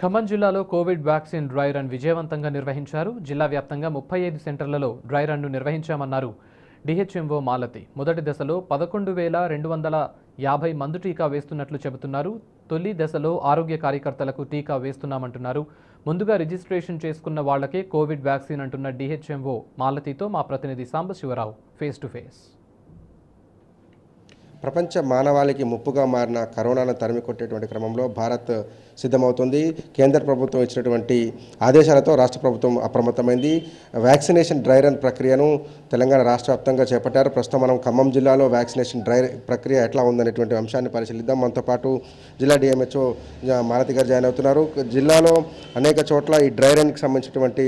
ఖమ్మం జిల్లాలో Covid vaccine dry run విజయవంతంగా నిర్వహించారు జిల్లా వ్యాప్తంగా ముప్పై ఐదు సెంటర్లలో డ్రై రన్ను నిర్వహించామన్నారు డిహెచ్ఎంఓ మాలతి మొదటి దశలో పదకొండు వేల రెండు వందల యాభై మందు టీకా వేస్తున్నట్లు చెబుతున్నారు తొలి దశలో ఆరోగ్య కార్యకర్తలకు టీకా వేస్తున్నామంటున్నారు ముందుగా రిజిస్ట్రేషన్ చేసుకున్న వాళ్లకే కోవిడ్ వ్యాక్సిన్ అంటున్న డిహెచ్ఎంఓ మాలతితో మా ప్రతినిధి సాంబశివరావు ఫేస్ టు ఫేస్ ప్రపంచ మానవాళికి ముప్పుగా మారిన కరోనాను తరిమి కొట్టేటువంటి క్రమంలో భారత్ సిద్ధమవుతుంది కేంద్ర ప్రభుత్వం ఇచ్చినటువంటి ఆదేశాలతో రాష్ట్ర ప్రభుత్వం అప్రమత్తమైంది వ్యాక్సినేషన్ డ్రై రన్ ప్రక్రియను తెలంగాణ రాష్ట్ర వ్యాప్తంగా చేపట్టారు ప్రస్తుతం మనం ఖమ్మం జిల్లాలో వ్యాక్సినేషన్ డ్రై ప్రక్రియ ఎట్లా ఉందనేటువంటి అంశాన్ని పరిశీలిద్దాం మనతో పాటు జిల్లా డిఎంహెచ్ఓ మారతి గారు జాయిన్ అవుతున్నారు జిల్లాలో అనేక చోట్ల ఈ డ్రై రన్కి సంబంధించినటువంటి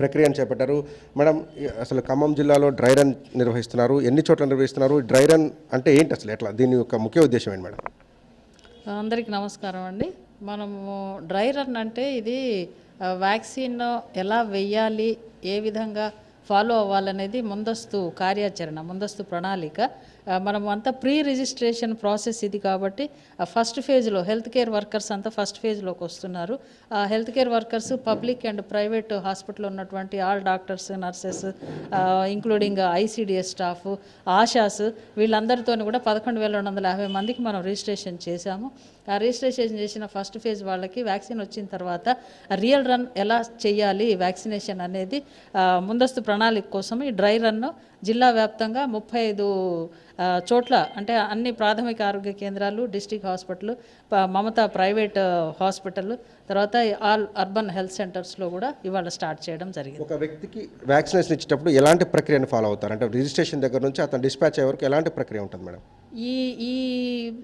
ప్రక్రియను చేపట్టారు మేడం అసలు ఖమ్మం జిల్లాలో డ్రై రన్ నిర్వహిస్తున్నారు ఎన్ని చోట్ల నిర్వహిస్తున్నారు డ్రై రన్ అంటే ఏంటి అసలు ఎట్లా దీని యొక్క ముఖ్య ఉద్దేశం ఏంటి మేడం అందరికీ నమస్కారం అండి మనము డ్రై రన్ అంటే ఇది వ్యాక్సిన్ ఎలా వెయ్యాలి ఏ విధంగా ఫాలో అవ్వాలనేది ముందస్తు కార్యాచరణ ముందస్తు ప్రణాళిక మనం అంతా ప్రీ రిజిస్ట్రేషన్ ప్రాసెస్ ఇది కాబట్టి ఫస్ట్ ఫేజ్లో హెల్త్ కేర్ వర్కర్స్ అంతా ఫస్ట్ ఫేజ్లోకి వస్తున్నారు health care workers public and private హాస్పిటల్లో ఉన్నటువంటి all doctors nurses including ICDS staff ASHAs వీళ్ళందరితో కూడా పదకొండు వేల రెండు వందల యాభై మందికి మనం రిజిస్ట్రేషన్ చేశాము ఆ రిజిస్ట్రేషన్ చేసిన ఫస్ట్ ఫేజ్ వాళ్ళకి వ్యాక్సిన్ వచ్చిన తర్వాత రియల్ రన్ ఎలా చేయాలి వ్యాక్సినేషన్ అనేది ముందస్తు ప్రణాళిక ప్రణాళిక కోసం ఈ డ్రై రన్ను జిల్లా వ్యాప్తంగా ముప్పై ఐదు చోట్ల అంటే అన్ని ప్రాథమిక ఆరోగ్య కేంద్రాలు district hospital Mamata private hospital తర్వాత ఆల్ అర్బన్ హెల్త్ సెంటర్స్లో కూడా ఇవాళ స్టార్ట్ చేయడం జరిగింది ఒక వ్యక్తికి వ్యాక్సినేషన్ ఇచ్చేటప్పుడు ఎలాంటి ప్రక్రియను ఫాలో అవుతారు అంటే రిజిస్ట్రేషన్ దగ్గర నుంచి అతను డిస్పాచ్ అయ్యే వరకు ఎలాంటి ప్రక్రియ ఉంటుంది మేడం ఈ ఈ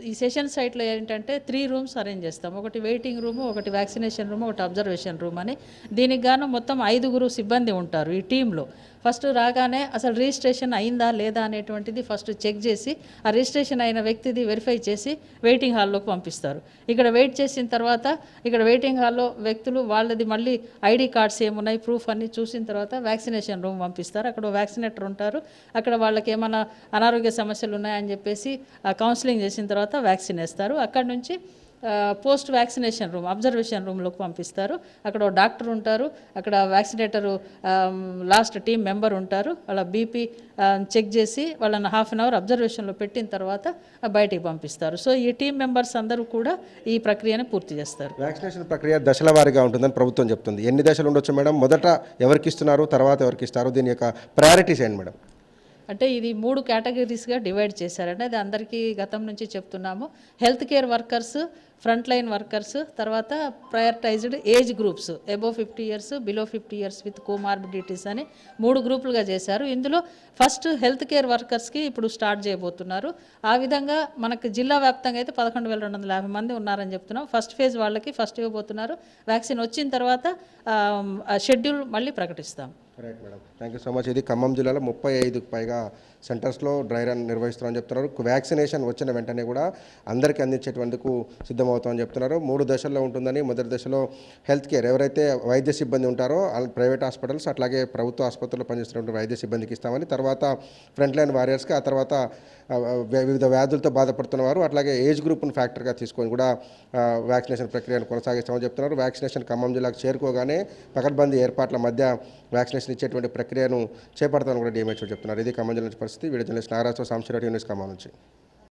ఈ సెషన్ సైట్లో ఏంటంటే త్రీ రూమ్స్ అరేంజ్ చేస్తాం ఒకటి వెయిటింగ్ రూమ్ ఒకటి వ్యాక్సినేషన్ రూమ్ ఒకటి అబ్జర్వేషన్ రూమ్ అని దీనికి గాను మొత్తం ఐదుగురు సిబ్బంది ఉంటారు ఈ టీంలో ఫస్ట్ రాగానే అసలు రిజిస్ట్రేషన్ అయిందా లేదా అనేటువంటిది ఫస్ట్ చెక్ చేసి ఆ రిజిస్ట్రేషన్ అయిన వ్యక్తిది వెరిఫై చేసి వెయిటింగ్ హాల్లోకి పంపిస్తారు ఇక్కడ వెయిట్ చేసిన తర్వాత ఇక్కడ వెయిటింగ్ హాల్లో వ్యక్తులు వాళ్ళది మళ్ళీ ఐడి కార్డ్స్ ఏమున్నాయి ప్రూఫ్ అన్ని చూసిన తర్వాత వ్యాక్సినేషన్ రూమ్ పంపిస్తారు అక్కడ వ్యాక్సినేటర్ ఉంటారు అక్కడ వాళ్ళకి ఏమైనా అనారోగ్య సమస్యలు ఉన్నాయని చెప్పేసి కౌన్సిలింగ్ చేసిన తర్వాత వ్యాక్సిన్ వేస్తారు అక్కడ నుంచి పోస్ట్ వ్యాక్సినేషన్ రూమ్ అబ్జర్వేషన్ రూమ్లోకి పంపిస్తారు అక్కడ డాక్టర్ ఉంటారు అక్కడ వ్యాక్సినేటరు లాస్ట్ టీం మెంబర్ ఉంటారు వాళ్ళ బీపీ చెక్ చేసి వాళ్ళని హాఫ్ అన్ అవర్ అబ్జర్వేషన్లో పెట్టిన తర్వాత బయటికి పంపిస్తారు సో ఈ టీం మెంబర్స్ అందరూ కూడా ఈ ప్రక్రియను పూర్తి చేస్తారు వ్యాక్సినేషన్ ప్రక్రియ దశల వారీగా ఉంటుందని ప్రభుత్వం చెప్తుంది ఎన్ని దశలు ఉండొచ్చు మేడం మొదట ఎవరికి ఇస్తున్నారు తర్వాత ఎవరికి ఇస్తారు దీని యొక్క ప్రయారిటీస్ ఏంటి మేడం అంటే ఇది మూడు కేటగిరీస్గా డివైడ్ చేశారంటే అది అందరికీ గతం నుంచి చెప్తున్నాము health care workers front line workers తర్వాత prioritized age groups above fifty years below fifty years with comorbidities అని మూడు గ్రూపులుగా చేశారు ఇందులో ఫస్ట్ హెల్త్ కేర్ వర్కర్స్కి ఇప్పుడు స్టార్ట్ చేయబోతున్నారు ఆ విధంగా మనకు జిల్లా వ్యాప్తంగా అయితే పదకొండు వేల రెండు వందల యాభై మంది ఉన్నారని చెప్తున్నాం ఫస్ట్ ఫేజ్ వాళ్ళకి ఫస్ట్ ఇవ్వబోతున్నారు వ్యాక్సిన్ వచ్చిన తర్వాత షెడ్యూల్ మళ్ళీ ప్రకటిస్తాం right madam thank you so much ఇది ఖమ్మం జిల్లాలో ముప్పై ఐదుకు పైగా సెంటర్స్లో డ్రై రన్ నిర్వహిస్తున్నామని చెప్తున్నారు వ్యాక్సినేషన్ వచ్చిన వెంటనే కూడా అందరికీ అందించేటందుకు సిద్ధమవుతామని చెప్తున్నారు మూడు దశల్లో ఉంటుందని మొదటి దశలో హెల్త్ కేర్ ఎవరైతే వైద్య సిబ్బంది ఉంటారో ప్రైవేట్ హాస్పిటల్స్ అట్లాగే ప్రభుత్వ ఆసుపత్రుల్లో పనిచేస్తున్నటువంటి వైద్య సిబ్బందికి ఇస్తామని తర్వాత ఫ్రంట్ లైన్ వారియర్స్కి ఆ తర్వాత వివిధ వ్యాధులతో బాధపడుతున్న వారు అట్లాగే ఏజ్ గ్రూప్ను ఫ్యాక్టర్గా తీసుకొని కూడా వ్యాక్సినేషన్ ప్రక్రియను కొనసాగిస్తామని చెప్తున్నారు వ్యాక్సినేషన్ ఖమ్మం జిల్లాకు చేరుకోగానే పకడ్బందీ ఏర్పాట్ల మధ్య వ్యాక్సినేషన్ ఇచ్చేటువంటి ప్రక్రియను చేపడతామని కూడా డిఎంహెచ్ఓ చెప్తున్నారు ఇది ఖమ్మం జిల్లా నుంచి పరిస్థితి వీడియో జర్నలిస్ట్ నాగరాజు సాంశిరెడ్డి న్యూస్ ఖమ్మం నుంచి